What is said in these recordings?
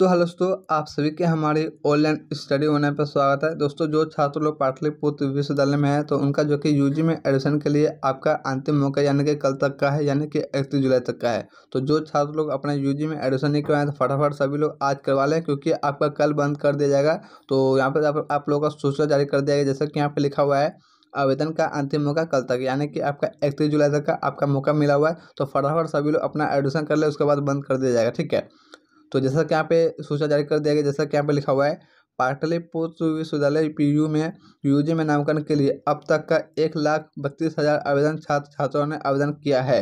तो हेलो दोस्तों आप सभी के हमारे ऑनलाइन स्टडी होने पर स्वागत है दोस्तों जो छात्र लोग पाटलिपुत्र विश्वविद्यालय में है तो उनका जो कि यूजी में एडमिशन के लिए आपका अंतिम मौका यानी कि कल तक का है यानी कि इकतीस जुलाई तक का है तो जो छात्र लोग अपना यूजी में एडमिशन नहीं करवाए तो फटाफट सभी लोग आज करवा लें क्योंकि आपका कल बंद कर दिया जाएगा तो यहाँ पर आप, आप लोगों का सूचना जारी कर दिया गया जैसा कि यहाँ पर लिखा हुआ है आवेदन का अंतिम मौका कल तक यानी कि आपका इकतीस जुलाई तक का आपका मौका मिला हुआ है तो फटाफट सभी लोग अपना एडमिशन कर ले उसके बाद बंद कर दिया जाएगा ठीक है तो जैसा कि यहाँ पे सूचना जारी कर दिया गया जैसा कि यहाँ पे लिखा हुआ है पाटलिपुत्र विश्वविद्यालय यू में यू में नामकरण के लिए अब तक का एक लाख बत्तीस हज़ार आवेदन छात्र छात्राओं ने आवेदन किया है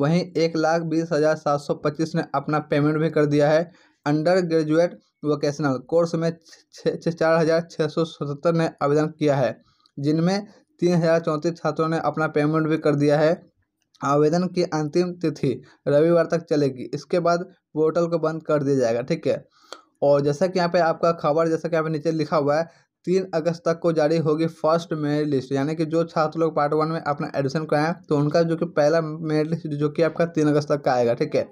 वहीं एक लाख बीस हज़ार सात सौ पच्चीस ने अपना पेमेंट भी कर दिया है अंडर ग्रेजुएट वोकेशनल कोर्स में चार हज़ार छः सौ सतहत्तर ने आवेदन किया है जिनमें तीन हज़ार चौंतीस छात्रों ने अपना पेमेंट भी कर दिया है आवेदन की अंतिम तिथि रविवार तक चलेगी इसके बाद पोर्टल को बंद कर दिया जाएगा ठीक है और जैसा कि यहाँ पे आपका खबर जैसा कि यहाँ पे नीचे लिखा हुआ है तीन अगस्त तक को जारी होगी फर्स्ट मेरिट लिस्ट यानी कि जो छात्र लोग पार्ट वन में अपना एडमिशन कराएं तो उनका जो कि पहला मेरिट लिस्ट जो कि आपका तीन अगस्त तक का आएगा ठीक है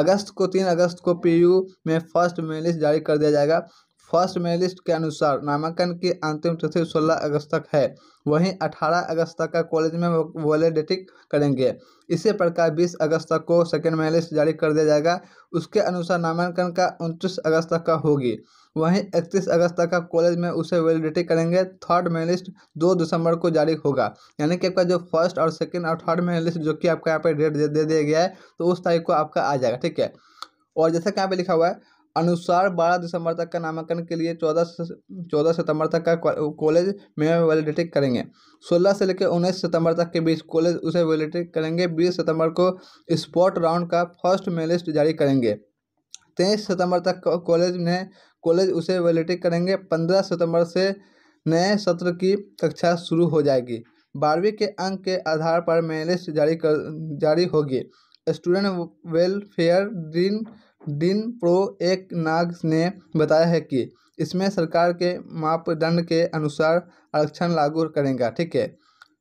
अगस्त को तीन अगस्त को पीयू में फर्स्ट मेरिट लिस्ट जारी कर दिया जाएगा फर्स्ट में लिस्ट के अनुसार नामांकन की अंतिम तिथि 16 अगस्त तक है वहीं 18 अगस्त तक का कॉलेज में वैलिडेटिंग करेंगे इसी प्रकार 20 अगस्त तक को सेकेंड में लिस्ट जारी कर दिया जाएगा उसके अनुसार नामांकन का उनतीस अगस्त तक का होगी वहीं इकतीस अगस्त तक का कॉलेज में उसे वेलिडिटी करेंगे थर्ड में लिस्ट दो दिसंबर को जारी होगा यानी कि आपका जो फर्स्ट और सेकेंड और थर्ड में लिस्ट जो कि आपका यहाँ पर डेट दे दिया गया है तो उस तारीख को आपका आ जाएगा ठीक है और जैसा कि यहाँ पे लिखा हुआ है अनुसार बारह दिसंबर तक का नामांकन के लिए चौदह चौदह सितंबर तक का कॉलेज में वैलिडेट करेंगे सोलह से लेकर उन्नीस सितंबर तक के बीच कॉलेज उसे वैलिडेट करेंगे बीस सितंबर को स्पॉट राउंड का फर्स्ट मे लिस्ट जारी करेंगे तेईस सितंबर तक कॉलेज ने कॉलेज उसे वैलिडेट करेंगे पंद्रह सितंबर से नए सत्र की कक्षा शुरू हो जाएगी बारहवीं के अंक के आधार पर मे लिस्ट जारी कर जारी होगी स्टूडेंट वेलफेयर दिन डिन प्रो एक नाग ने बताया है कि इसमें सरकार के मापदंड के अनुसार आरक्षण लागू करेगा ठीक है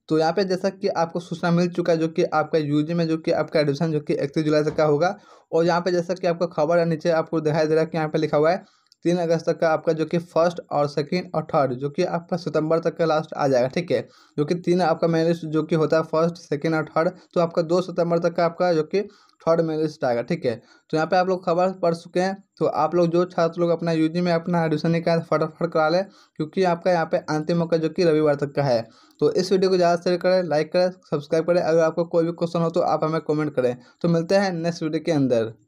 तो यहाँ पे जैसा कि आपको सूचना मिल चुका है जो कि आपका यूजी में जो कि आपका एडमिशन जो कि इकतीस जुलाई तक का होगा और यहाँ पे जैसा कि आपको खबर है नीचे आपको दिखाई दे रहा है कि यहाँ पे लिखा हुआ है तीन अगस्त तक का आपका जो कि फर्स्ट और सेकंड और थर्ड जो कि आपका सितंबर तक का लास्ट आ जाएगा ठीक है जो कि तीन आपका मैरिज जो कि होता है फर्स्ट सेकेंड और थर्ड तो आपका दो सितंबर तक का आपका जो कि थर्ड में लिस्ट आएगा ठीक है तो यहाँ पे आप लोग खबर पढ़ चुके हैं तो आप लोग जो छात्र लोग अपना यूजी में अपना एडमिशन निकाल फटाफट करा लें क्योंकि आपका यहाँ पे अंतिम मौका जो कि रविवार तक का है तो इस वीडियो को ज़्यादा शेयर करें लाइक करें सब्सक्राइब करें अगर आपको कोई भी क्वेश्चन हो तो आप हमें कॉमेंट करें तो मिलते हैं नेक्स्ट वीडियो के अंदर